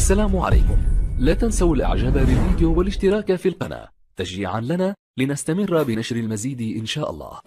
السلام عليكم لا تنسوا الاعجاب بالفيديو والاشتراك في القناة تشجيعا لنا لنستمر بنشر المزيد إن شاء الله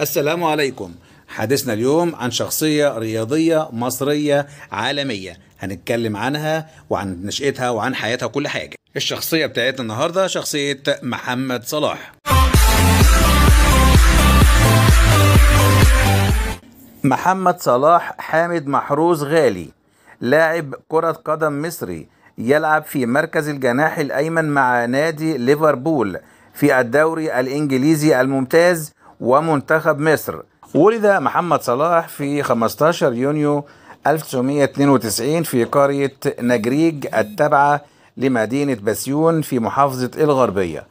السلام عليكم حديثنا اليوم عن شخصية رياضية مصرية عالمية هنتكلم عنها وعن نشأتها وعن حياتها وكل حاجة الشخصية بتاعتنا النهاردة شخصية محمد صلاح محمد صلاح حامد محروس غالي لاعب كرة قدم مصري يلعب في مركز الجناح الأيمن مع نادي ليفربول في الدوري الإنجليزي الممتاز ومنتخب مصر ولد محمد صلاح في 15 يونيو 1992 في قرية نجريج التابعة لمدينة بسيون في محافظة الغربية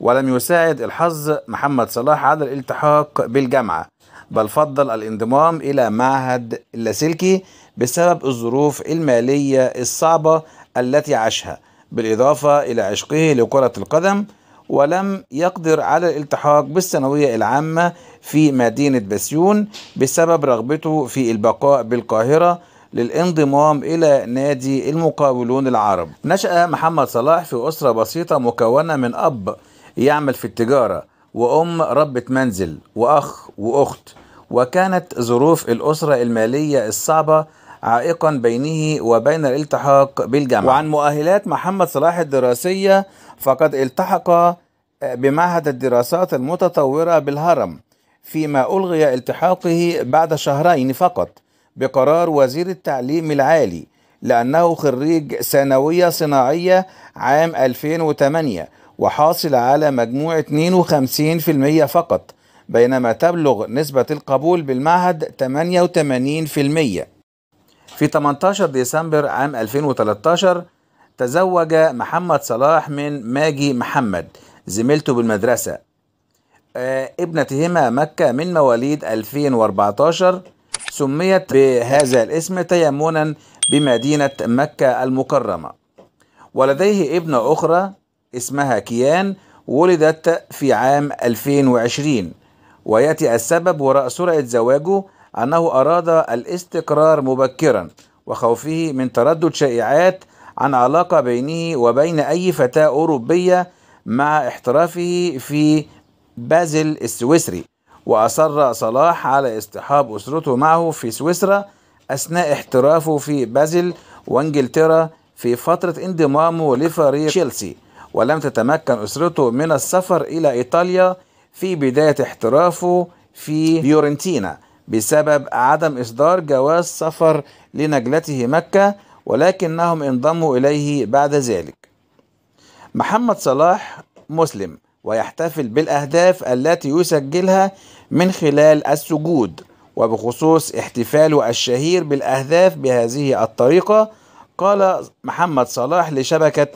ولم يساعد الحظ محمد صلاح على الالتحاق بالجامعة بل فضل الانضمام إلى معهد اللاسلكي بسبب الظروف المالية الصعبة التي عاشها بالإضافة إلى عشقه لكرة القدم ولم يقدر على الالتحاق بالثانوية العامة في مدينة بسيون بسبب رغبته في البقاء بالقاهرة للانضمام إلى نادي المقاولون العرب نشأ محمد صلاح في أسرة بسيطة مكونة من أب يعمل في التجارة وأم ربة منزل وأخ وأخت وكانت ظروف الأسرة المالية الصعبة عائقا بينه وبين الالتحاق بالجامعة وعن مؤهلات محمد صلاح الدراسية فقد التحق بمعهد الدراسات المتطورة بالهرم فيما ألغي التحاقه بعد شهرين فقط بقرار وزير التعليم العالي لأنه خريج ثانوية صناعية عام 2008 وحاصل على مجموع 52% فقط بينما تبلغ نسبة القبول بالمعهد 88% في 18 ديسمبر عام 2013 تزوج محمد صلاح من ماجي محمد زميلته بالمدرسة آه، ابنتهما مكة من مواليد 2014 سميت بهذا الاسم تيمنا بمدينة مكة المكرمة ولديه ابنة أخرى اسمها كيان ولدت في عام 2020 ويأتي السبب وراء سرعة زواجه أنه أراد الاستقرار مبكرا وخوفه من تردد شائعات عن علاقة بينه وبين أي فتاة أوروبية مع احترافه في بازل السويسري وأصر صلاح على اصطحاب أسرته معه في سويسرا أثناء احترافه في بازل وانجلترا في فترة انضمامه لفريق تشيلسي ولم تتمكن أسرته من السفر إلى إيطاليا في بداية احترافه في فيورنتينا بسبب عدم إصدار جواز سفر لنجلته مكة ولكنهم انضموا إليه بعد ذلك محمد صلاح مسلم ويحتفل بالأهداف التي يسجلها من خلال السجود وبخصوص احتفاله الشهير بالأهداف بهذه الطريقة قال محمد صلاح لشبكة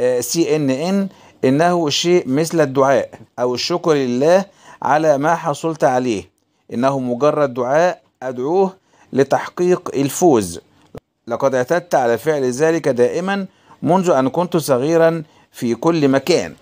آه، سي ان ان إنه شيء مثل الدعاء أو الشكر لله على ما حصلت عليه إنه مجرد دعاء أدعوه لتحقيق الفوز لقد اعتدت على فعل ذلك دائما منذ أن كنت صغيرا في كل مكان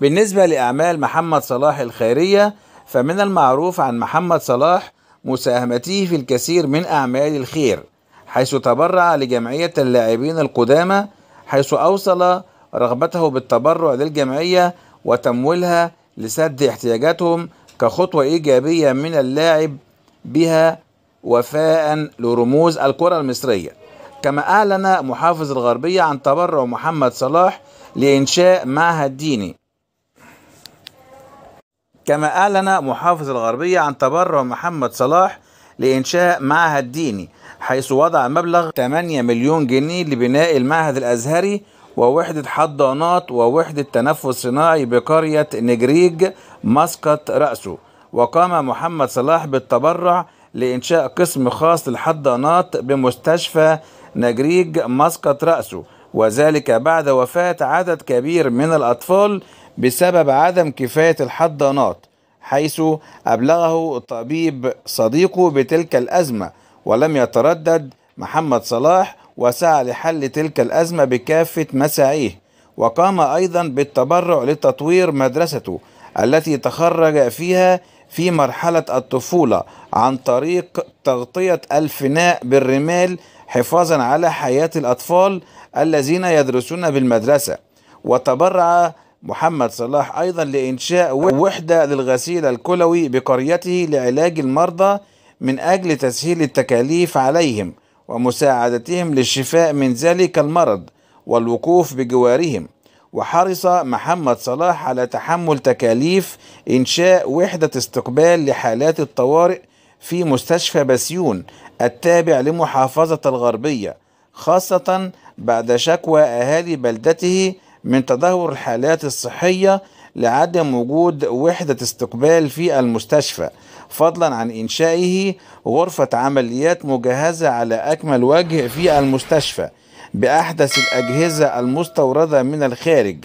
بالنسبة لأعمال محمد صلاح الخيرية فمن المعروف عن محمد صلاح مساهمته في الكثير من أعمال الخير حيث تبرع لجمعية اللاعبين القدامى حيث أوصل رغبته بالتبرع للجمعية وتمويلها لسد احتياجاتهم كخطوة إيجابية من اللاعب بها وفاء لرموز الكرة المصرية كما أعلن محافظ الغربية عن تبرع محمد صلاح لإنشاء معهد ديني كما أعلن محافظ الغربية عن تبرع محمد صلاح لإنشاء معهد ديني حيث وضع مبلغ 8 مليون جنيه لبناء المعهد الأزهري ووحدة حضانات ووحدة تنفس صناعي بقرية نجريج مسقط رأسه وقام محمد صلاح بالتبرع لإنشاء قسم خاص للحضانات بمستشفى نجريج مسقط رأسه وذلك بعد وفاة عدد كبير من الأطفال بسبب عدم كفاية الحضانات حيث أبلغه الطبيب صديقه بتلك الأزمة ولم يتردد محمد صلاح وسعى لحل تلك الأزمة بكافة مساعيه وقام أيضا بالتبرع لتطوير مدرسته التي تخرج فيها في مرحلة الطفولة عن طريق تغطية الفناء بالرمال حفاظا على حياة الأطفال الذين يدرسون بالمدرسة وتبرع محمد صلاح أيضا لإنشاء وحدة للغسيل الكلوي بقريته لعلاج المرضى من أجل تسهيل التكاليف عليهم ومساعدتهم للشفاء من ذلك المرض والوقوف بجوارهم وحرص محمد صلاح على تحمل تكاليف إنشاء وحدة استقبال لحالات الطوارئ في مستشفى بسيون التابع لمحافظة الغربية خاصة بعد شكوى أهالي بلدته من تدهور الحالات الصحية لعدم وجود وحدة استقبال في المستشفى فضلا عن إنشائه غرفة عمليات مجهزة على أكمل وجه في المستشفى بأحدث الأجهزة المستوردة من الخارج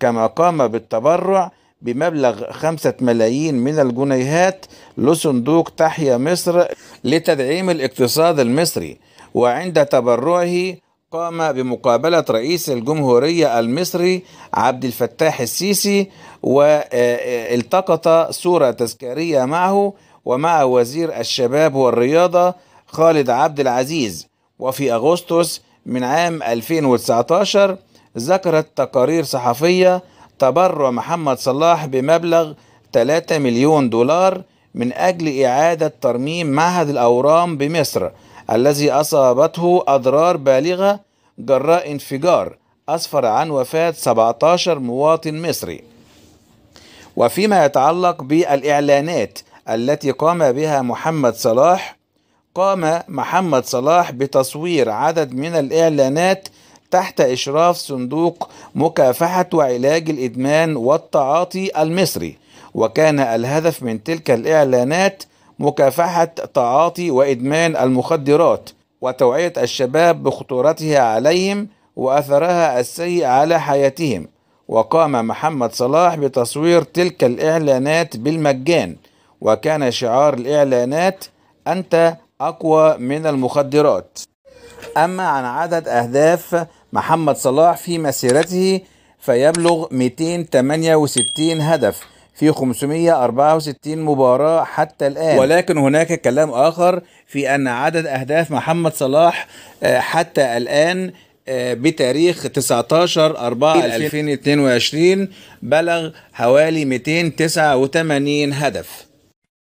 كما قام بالتبرع بمبلغ خمسة ملايين من الجنيهات لصندوق تحيا مصر لتدعيم الاقتصاد المصري وعند تبرعه قام بمقابلة رئيس الجمهورية المصري عبد الفتاح السيسي والتقط صورة تذكارية معه ومع وزير الشباب والرياضة خالد عبد العزيز وفي أغسطس من عام 2019 ذكرت تقارير صحفية تبرع محمد صلاح بمبلغ 3 مليون دولار من أجل إعادة ترميم معهد الأورام بمصر الذي أصابته أضرار بالغة جراء انفجار أسفر عن وفاة 17 مواطن مصري وفيما يتعلق بالإعلانات التي قام بها محمد صلاح قام محمد صلاح بتصوير عدد من الإعلانات تحت إشراف صندوق مكافحة وعلاج الإدمان والتعاطي المصري وكان الهدف من تلك الإعلانات مكافحة تعاطي وإدمان المخدرات وتوعية الشباب بخطورتها عليهم وأثرها السيء على حياتهم وقام محمد صلاح بتصوير تلك الإعلانات بالمجان وكان شعار الإعلانات أنت أقوى من المخدرات أما عن عدد أهداف محمد صلاح في مسيرته فيبلغ 268 هدف في 564 مباراة حتى الآن ولكن هناك كلام آخر في أن عدد أهداف محمد صلاح آه، حتى الآن آه، بتاريخ 19 4 2022 بلغ حوالي 289 هدف